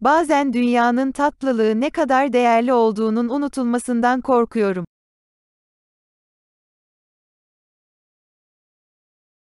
Bazen dünyanın tatlılığı ne kadar değerli olduğunun unutulmasından korkuyorum.